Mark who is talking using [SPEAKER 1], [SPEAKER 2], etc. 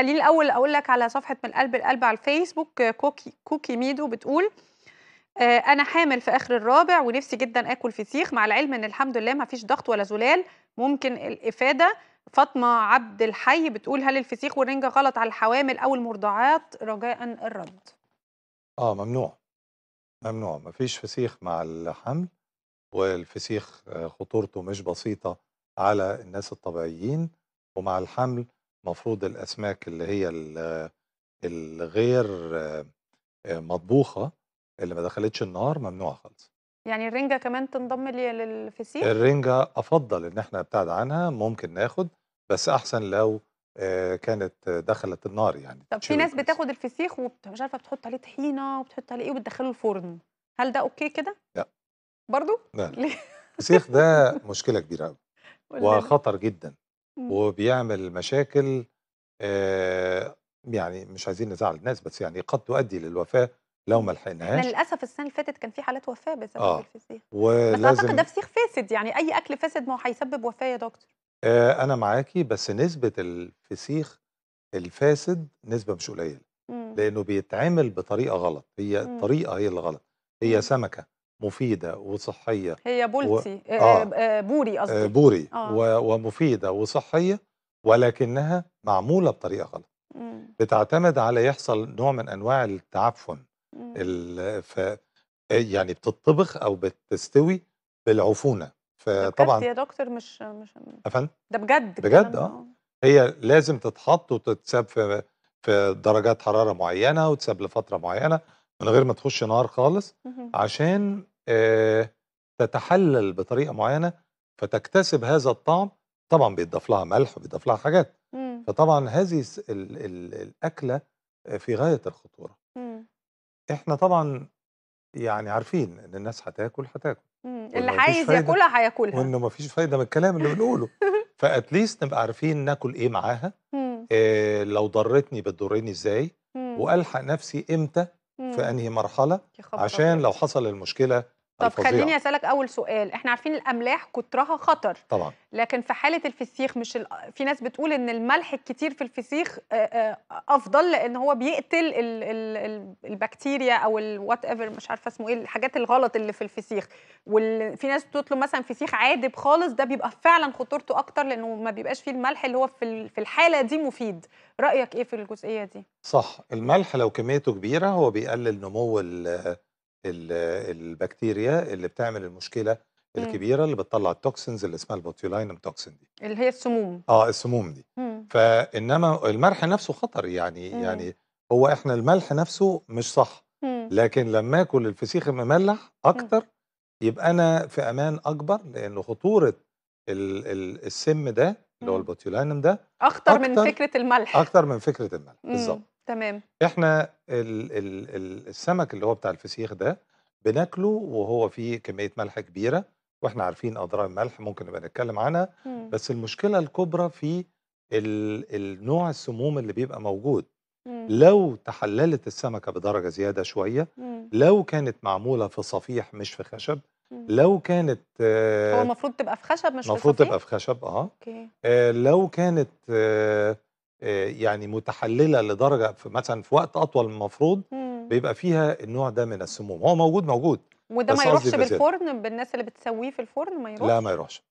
[SPEAKER 1] خليني الاول اقول لك على صفحه من قلب القلب على الفيسبوك كوكي كوكي ميدو بتقول آه، انا حامل في اخر الرابع ونفسي جدا اكل فسيخ مع العلم ان الحمد لله ما فيش ضغط ولا زلال ممكن الافاده فاطمه عبد الحي بتقول هل الفسيخ والرنجه غلط على الحوامل او المرضعات رجاء الرد
[SPEAKER 2] اه ممنوع ممنوع ما فيش فسيخ مع الحمل والفسيخ آه، خطورته مش بسيطه على الناس الطبيعيين ومع الحمل مفروض الأسماك اللي هي الغير آه، مطبوخة اللي ما دخلتش النار ممنوعة خالص.
[SPEAKER 1] يعني الرنجة كمان تنضم لي للفسيخ؟ الرنجة
[SPEAKER 2] أفضل إن إحنا نبتعد عنها ممكن ناخد بس أحسن لو آه، كانت دخلت النار يعني
[SPEAKER 1] طب في ناس بتاخد الفسيخ ومش مش عارفة بتحط عليه طحينة وبتحط عليه إيه وبتدخله الفرن، هل ده أوكي كده؟ لأ. برضه؟ لا
[SPEAKER 2] الفسيخ ده مشكلة كبيرة
[SPEAKER 1] أوي وخطر
[SPEAKER 2] جدًا. وبيعمل مشاكل آآ، يعني مش عايزين نزعّل الناس، بس يعني قد تؤدّي للوفاة لو ما لحقناهاش لحقناهاش. للأسف
[SPEAKER 1] السنة اللي فاتت كان في حالات وفاة بسبب آه، الفسيخ،
[SPEAKER 2] بس أعتقد ده
[SPEAKER 1] فسيخ فاسد، يعني أي أكل فاسد ما هو هيسبب وفاة يا دكتور.
[SPEAKER 2] آه أنا معاكي بس نسبة الفسيخ الفاسد نسبة مش قليلة، إمم. لأنه بيتعمل بطريقة غلط، هي الطريقة هي اللي غلط، هي سمكة. مفيده وصحيه
[SPEAKER 1] هي بولتي و... آه, آه،, آه،, آه، بوري قصدي بوري آه. و...
[SPEAKER 2] ومفيده وصحيه ولكنها معموله بطريقه غلط مم. بتعتمد على يحصل نوع من انواع التعفن ال... ف... يعني بتطبخ او بتستوي بالعفونه فطبعا يا
[SPEAKER 1] دكتور مش مش أفن؟ ده بجد بجد
[SPEAKER 2] اه هي لازم تتحط وتتساب في في درجات حراره معينه وتساب لفتره معينه من غير ما تخش نار خالص عشان آه، تتحلل بطريقه معينه فتكتسب هذا الطعم طبعا بيضاف لها ملح وبيضاف لها حاجات مم. فطبعا هذه الاكله في غايه الخطوره مم. احنا طبعا يعني عارفين ان الناس هتاكل هتاكل
[SPEAKER 1] إمم، اللي عايز ياكلها هياكلها وانه
[SPEAKER 2] ما فيش فايده من الكلام اللي بنقوله فاتليست نبقى عارفين ناكل ايه معاها إيه لو ضرتني بتضرني ازاي إمم. والحق نفسي امتى في انهي مرحله عشان لو حصل المشكله طب خليني
[SPEAKER 1] اسالك اول سؤال احنا عارفين الاملاح كترها خطر طبعا لكن في حاله الفسيخ مش ال... في ناس بتقول ان الملح الكتير في الفسيخ آه، آه، افضل لان هو بيقتل ال... ال... البكتيريا او الوات ايفر مش عارفه اسمه ايه الحاجات الغلط اللي في الفسيخ وفي وال... ناس بتطلب مثلا فسيخ عادب خالص ده بيبقى فعلا خطورته اكتر لانه ما بيبقاش فيه الملح اللي هو في في الحاله دي مفيد رايك ايه في الجزئيه دي
[SPEAKER 2] صح الملح لو كميته كبيره هو بيقلل نمو ال البكتيريا اللي بتعمل المشكله إمم. الكبيره اللي بتطلع التوكسينز اللي اسمها البوتيولينم توكسين
[SPEAKER 1] دي اللي هي السموم
[SPEAKER 2] اه السموم دي مم. فانما الملح نفسه خطر يعني مم. يعني هو احنا الملح نفسه مش صح مم. لكن لما اكل الفسيخ المملح إمم. اكتر مم. يبقى انا في امان اكبر لان خطوره الـ الـ السم ده اللي هو إمم. البوتيولينم ده
[SPEAKER 1] أخطر, اخطر من فكره الملح
[SPEAKER 2] اخطر من فكره الملح بالظبط تمام احنا ال ال ال السمك اللي هو بتاع الفسيخ ده بناكله وهو فيه كميه ملح كبيره واحنا عارفين اضرار الملح ممكن نبقى نتكلم عنها مم. بس المشكله الكبرى في النوع السموم اللي بيبقى موجود مم. لو تحللت السمكه بدرجه زياده شويه مم. لو كانت معموله في صفيح مش في خشب لو كانت آه هو
[SPEAKER 1] المفروض تبقى في خشب مش في المفروض تبقى في خشب اه, أوكي.
[SPEAKER 2] آه لو كانت آه آه، يعني متحلله لدرجه في مثلا في وقت اطول من المفروض بيبقى فيها النوع ده من السموم هو موجود موجود
[SPEAKER 1] وده ما يروحش بالفرن بالناس اللي بتسويه في الفرن ما يروحش لا ما
[SPEAKER 2] يروحش